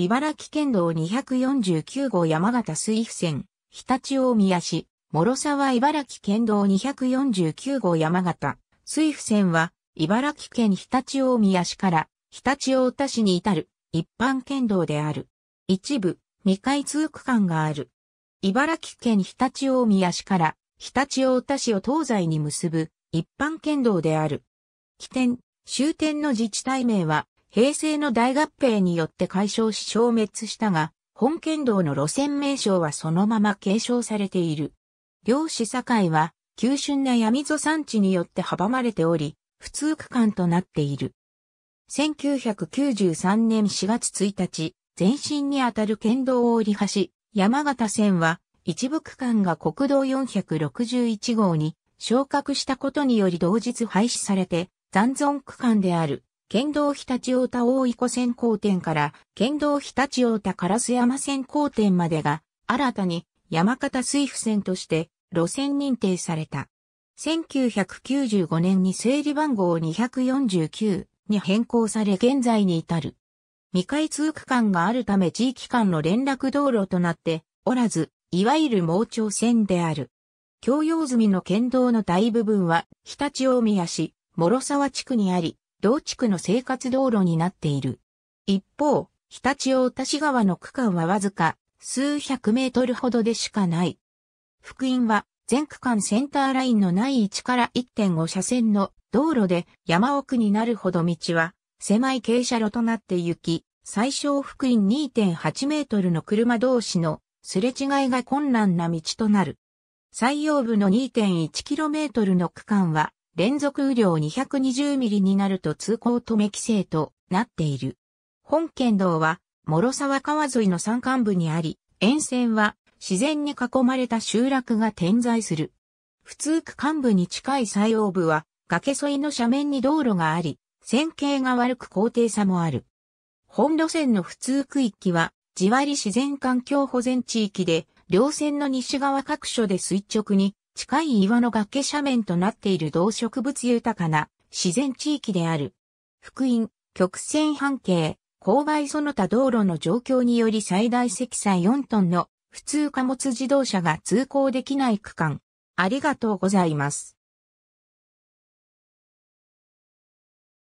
茨城県道249号山形水府線、日立大宮市、諸沢茨城県道249号山形、水府線は、茨城県日立大宮市から、常陸太田市に至る、一般県道である。一部、未開通区間がある。茨城県常陸大宮市から、常陸太田市を東西に結ぶ、一般県道である。起点、終点の自治体名は、平成の大合併によって解消し消滅したが、本県道の路線名称はそのまま継承されている。両市境は、急峻な闇溝山地によって阻まれており、普通区間となっている。1993年4月1日、前身にあたる県道を折り橋、山形線は、一部区間が国道461号に昇格したことにより同日廃止されて、残存区間である県道日立太田大井湖線交点から、県道日立太田烏山線交点までが、新たに山形水府線として路線認定された。1995年に整理番号249に変更され現在に至る。未開通区間があるため地域間の連絡道路となっておらず、いわゆる盲腸線である。共用済みの県道の大部分は、日立大宮市、諸沢地区にあり、同地区の生活道路になっている。一方、日立大田市川の区間はわずか数百メートルほどでしかない。福音は全区間センターラインのない位置から1.5車線の道路で山奥になるほど道は狭い傾斜路となって行き、最小福音2.8メートルの車同士のすれ違いが困難な道となる。採用部の2 1トルの区間は連続雨量220ミリになると通行止め規制となっている。本県道は、諸沢川沿いの山間部にあり、沿線は自然に囲まれた集落が点在する。普通区間部に近い西欧部は、崖沿いの斜面に道路があり、線形が悪く高低差もある。本路線の普通区域は、地割り自然環境保全地域で、両線の西側各所で垂直に近い岩の崖斜面となっている動植物豊かな自然地域である。福音、曲線半径、勾配その他道路の状況により最大積載4トンの普通貨物自動車が通行できない区間。ありがとうございます。